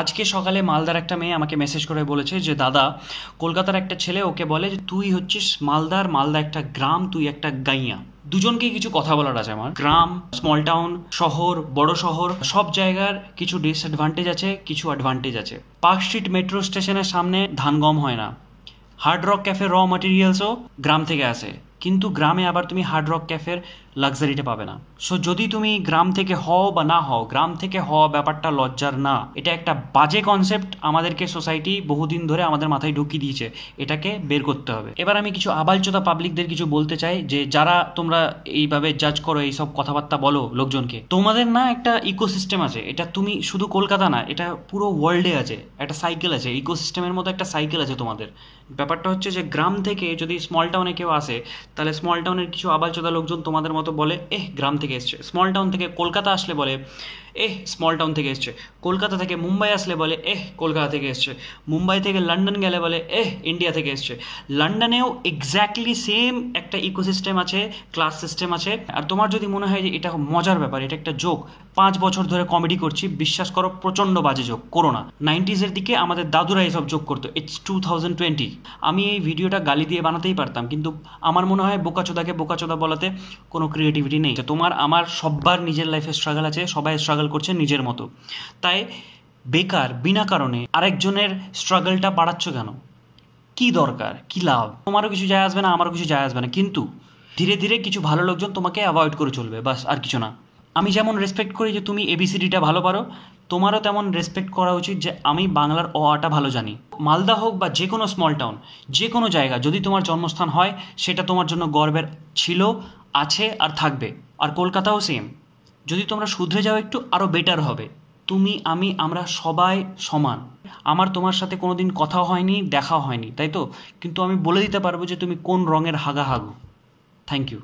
আজকে সকালে মালদার একটা মেয়ে আমাকে মেসেজ করে বলেছে যে দাদা কলকাতার একটা ছেলে ওকে বলে যে তুই হচ্ছিস মালদার মালদা একটা গ্রাম তুই একটা গাইয়া দুজনকে কিছু কথা বলার আছে আমার গ্রাম স্মল টাউন শহর বড় শহর সব জায়গার কিছু ডিসঅ্যাডভান্টেজ আছে কিছু অ্যাডভান্টেজ আছে পার্ক স্ট্রিট মেট্রো স্টেশনের সামনে ধান গম হয় না হার্ড রক ক্যাফে র ম্যাটেরিয়ালসও গ্রাম থেকে আসে কিন্তু গ্রামে আবার তুমি হার্ড রক ক্যাফের লাক্সারিটা পাবে না সো যদি তুমি গ্রাম থেকে হও বা না হও গ্রাম থেকে হওয়া ব্যাপারটা লজ্জার না এটা একটা বাজে কনসেপ্ট আমাদেরকে সোসাইটি বহুদিন ধরে আমাদের মাথায় ঢুকিয়ে দিয়েছে এটাকে বের করতে হবে এবার আমি কিছু আবালচতা পাবলিকদের কিছু বলতে চাই যে যারা তোমরা এইভাবে জাজ করো এইসব কথাবার্তা বলো লোকজনকে তোমাদের না একটা ইকোসিস্টেম আছে এটা তুমি শুধু কলকাতা না এটা পুরো ওয়ার্ল্ডে আছে একটা সাইকেল আছে ইকোসিস্টেমের মতো একটা সাইকেল আছে তোমাদের ব্যাপারটা হচ্ছে যে গ্রাম থেকে যদি স্মল টাউনে কেউ আসে তাহলে স্মল টাউনের কিছু চোদা লোকজন তোমাদের মতো বলে এহ গ্রাম থেকে এসছে স্মল টাউন থেকে কলকাতা আসলে বলে এহ স্মল টাউন থেকে এসছে কলকাতা থেকে মুম্বাই আসলে বলে এহ কলকাতা থেকে এসছে মুম্বাই থেকে লন্ডন গেলে বলে এহ ইন্ডিয়া থেকে এসছে লন্ডনেও এক্স্যাক্টলি সেম একটা ইকোসিস্টেম আছে ক্লাস সিস্টেম আছে আর তোমার যদি মনে হয় যে এটা মজার ব্যাপার এটা একটা জোক পাঁচ বছর ধরে কমেডি করছি বিশ্বাস করো প্রচণ্ড বাজে যোগ করো না নাইনটিজের দিকে আমাদের দাদুরা এসব যোগ করতো ইটস টু থাউজেন্ড টোয়েন্টি আমি এই ভিডিওটা গালি দিয়ে বানাতেই পারতাম কিন্তু আমার মনে হয় বোকাচোদাকে বোকাচোদা বলাতে কোনো ক্রিয়েটিভিটি নেই তোমার আমার সব্বার নিজের লাইফে স্ট্রাগল আছে সবাই স্ট্রাগল স্ট্রাগল করছে নিজের মতো তাই বেকার বিনা কারণে আরেকজনের স্ট্রাগলটা বাড়াচ্ছ কেন কি দরকার কি লাভ তোমারও কিছু যায় আসবে না আমারও কিছু যায় আসবে না কিন্তু ধীরে ধীরে কিছু ভালো লোকজন তোমাকে অ্যাভয়েড করে চলবে বাস আর কিছু না আমি যেমন রেসপেক্ট করি যে তুমি এবিসিডিটা ভালো পারো তোমারও তেমন রেসপেক্ট করা উচিত যে আমি বাংলার অ আটা ভালো জানি মালদা হোক বা যে কোনো স্মল টাউন যে কোনো জায়গা যদি তোমার জন্মস্থান হয় সেটা তোমার জন্য গর্বের ছিল আছে আর থাকবে আর কলকাতাও সেম যদি তোমরা শুধরে যাও একটু আরও বেটার হবে তুমি আমি আমরা সবাই সমান আমার তোমার সাথে কোনো দিন কথা হয়নি দেখা হয়নি তাই তো কিন্তু আমি বলে দিতে পারবো যে তুমি কোন রঙের হাগা হাগো থ্যাংক ইউ